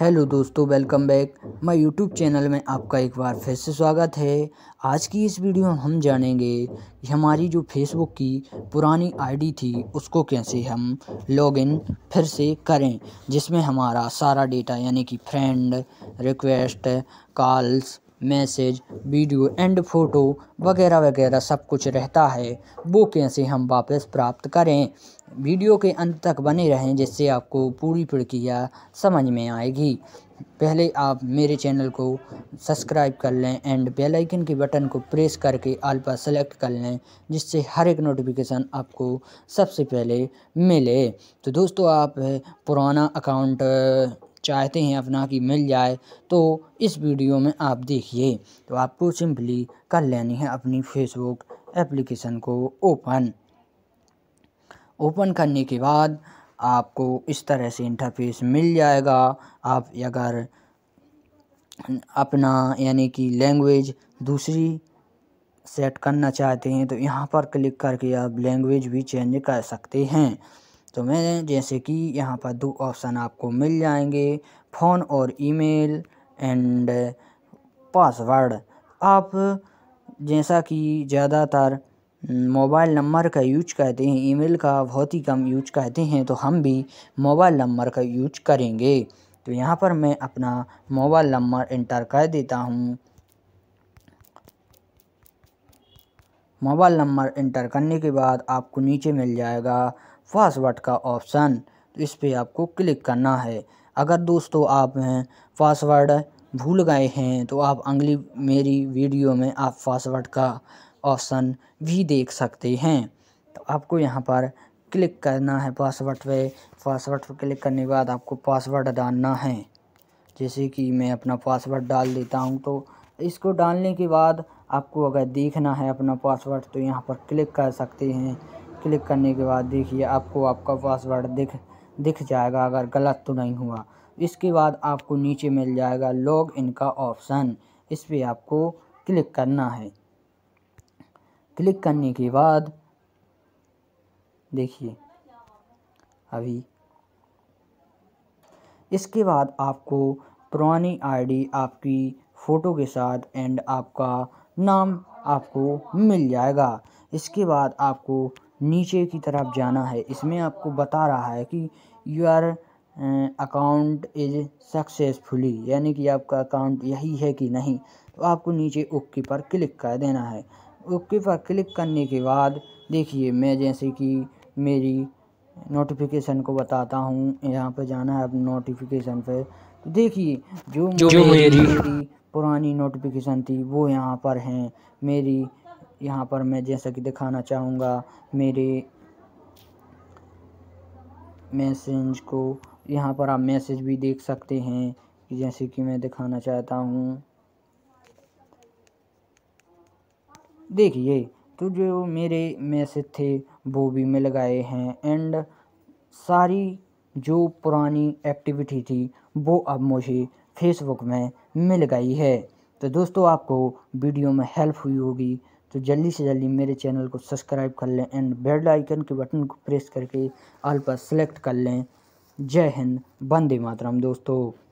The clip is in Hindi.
हेलो दोस्तों welcome back my YouTube channel में आपका एक बार फिर से स्वागत है आज की इस वीडियो में हम जानेंगे कि हमारी जो फेसबुक की पुरानी आईडी थी उसको कैसे हम लॉगिन फिर से करें जिसमें हमारा सारा डेटा यानी कि friend request calls message video and photo वगैरह वगैरह सब कुछ रहता है वो कैसे हम वापस प्राप्त करें वीडियो के अंत तक बने रहें जिससे आपको पूरी प्रक्रिया समझ में आएगी पहले आप मेरे चैनल को सब्सक्राइब कर लें एंड बेल आइकन के बटन को प्रेस करके आल पर सेलेक्ट कर लें जिससे हर एक नोटिफिकेशन आपको सबसे पहले मिले तो दोस्तों आप पुराना अकाउंट चाहते हैं अपना कि मिल जाए तो इस वीडियो में आप देखिए तो आपको सिंपली कर लेनी है अपनी फेसबुक एप्लीकेशन को ओपन ओपन करने के बाद आपको इस तरह से इंटरफेस मिल जाएगा आप अगर अपना यानी कि लैंग्वेज दूसरी सेट करना चाहते हैं तो यहाँ पर क्लिक करके आप लैंग्वेज भी चेंज कर सकते हैं तो मैं जैसे कि यहाँ पर दो ऑप्शन आपको मिल जाएंगे फ़ोन और ईमेल एंड पासवर्ड आप जैसा कि ज़्यादातर मोबाइल नंबर का यूज करते हैं ईमेल का बहुत ही कम यूज करते हैं तो हम भी मोबाइल नंबर का यूज करेंगे तो यहाँ पर मैं अपना मोबाइल नंबर इंटर कर देता हूँ मोबाइल नंबर इंटर करने के बाद आपको नीचे मिल जाएगा पासवर्ड का ऑप्शन तो इस पर आपको क्लिक करना है अगर दोस्तों आप पासवर्ड भूल गए हैं तो आप अगली मेरी वीडियो में आप पासवर्ड का ऑप्शन भी देख सकते हैं तो आपको यहाँ पर क्लिक करना है पासवर्ड पे पासवर्ड पर क्लिक करने के बाद आपको पासवर्ड डालना है जैसे कि मैं अपना पासवर्ड डाल देता हूँ तो इसको डालने के बाद आपको अगर देखना है अपना पासवर्ड तो यहाँ पर क्लिक कर सकते हैं क्लिक करने के बाद देखिए आपको आपका पासवर्ड दिख दिख जाएगा अगर गलत तो नहीं हुआ इसके बाद आपको नीचे मिल जाएगा लॉग इन का ऑप्शन इस पर आपको क्लिक करना है क्लिक करने के बाद देखिए अभी इसके बाद आपको पुरानी आईडी आपकी फ़ोटो के साथ एंड आपका नाम आपको मिल जाएगा इसके बाद आपको नीचे की तरफ जाना है इसमें आपको बता रहा है कि your account is successfully यानी कि आपका अकाउंट यही है कि नहीं तो आपको नीचे ओके पर क्लिक कर देना है ओके पर क्लिक करने के बाद देखिए मैं जैसे कि मेरी नोटिफिकेशन को बताता हूँ यहाँ पर जाना है अब नोटिफिकेशन पर तो देखिए जो, जो मेरी, मेरी पुरानी नोटिफिकेशन थी वो यहाँ पर हैं मेरी यहाँ पर मैं जैसा कि दिखाना चाहूँगा मेरे मैसेज को यहाँ पर आप मैसेज भी देख सकते हैं जैसे कि मैं दिखाना चाहता हूँ देखिए तो जो मेरे मैसेज थे वो भी मिल गए हैं एंड सारी जो पुरानी एक्टिविटी थी वो अब मुझे फेसबुक में मिल गई है तो दोस्तों आपको वीडियो में हेल्प हुई होगी तो जल्दी से जल्दी मेरे चैनल को सब्सक्राइब कर लें एंड बेल आइकन के बटन को प्रेस करके आल पर सेलेक्ट कर लें जय हिंद वंदे मातरम दोस्तों